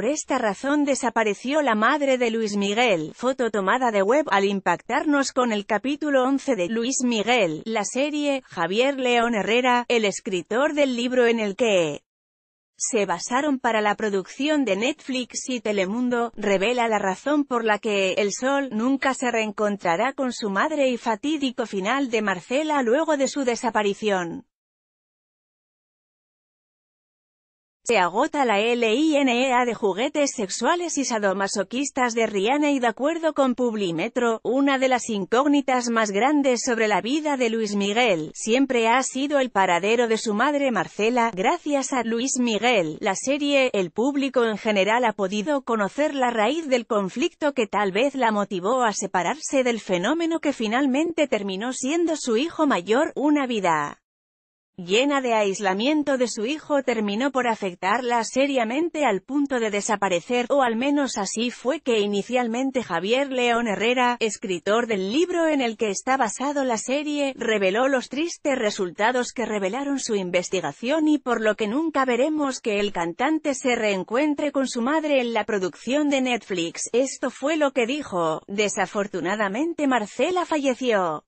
Por esta razón desapareció la madre de Luis Miguel, foto tomada de web al impactarnos con el capítulo 11 de Luis Miguel, la serie, Javier León Herrera, el escritor del libro en el que se basaron para la producción de Netflix y Telemundo, revela la razón por la que El Sol nunca se reencontrará con su madre y fatídico final de Marcela luego de su desaparición. Se agota la LINEA de juguetes sexuales y sadomasoquistas de Rihanna y de acuerdo con Publimetro, una de las incógnitas más grandes sobre la vida de Luis Miguel, siempre ha sido el paradero de su madre Marcela, gracias a Luis Miguel. La serie, el público en general ha podido conocer la raíz del conflicto que tal vez la motivó a separarse del fenómeno que finalmente terminó siendo su hijo mayor, una vida llena de aislamiento de su hijo terminó por afectarla seriamente al punto de desaparecer, o al menos así fue que inicialmente Javier León Herrera, escritor del libro en el que está basado la serie, reveló los tristes resultados que revelaron su investigación y por lo que nunca veremos que el cantante se reencuentre con su madre en la producción de Netflix. Esto fue lo que dijo, desafortunadamente Marcela falleció.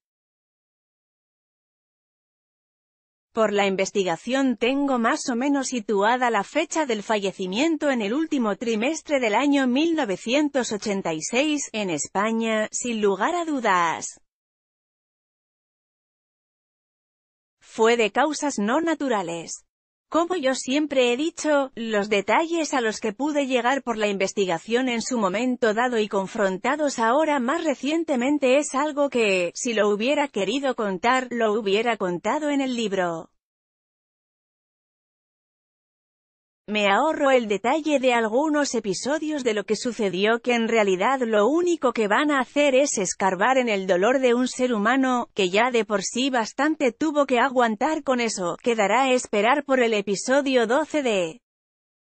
Por la investigación tengo más o menos situada la fecha del fallecimiento en el último trimestre del año 1986, en España, sin lugar a dudas. Fue de causas no naturales. Como yo siempre he dicho, los detalles a los que pude llegar por la investigación en su momento dado y confrontados ahora más recientemente es algo que, si lo hubiera querido contar, lo hubiera contado en el libro. Me ahorro el detalle de algunos episodios de lo que sucedió que en realidad lo único que van a hacer es escarbar en el dolor de un ser humano, que ya de por sí bastante tuvo que aguantar con eso, quedará a esperar por el episodio 12 de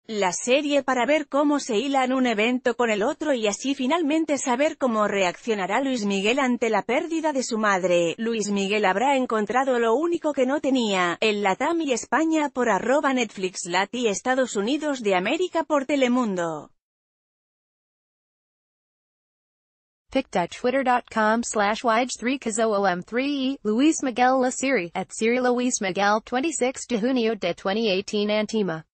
la serie para ver cómo se hilan un evento con el otro y así finalmente saber cómo reaccionará Luis Miguel ante la pérdida de su madre. Luis Miguel habrá encontrado lo único que no tenía, en Latam y España por arroba Netflix Lati Estados Unidos de América por Telemundo. 3 26 de junio de 2018 Antima.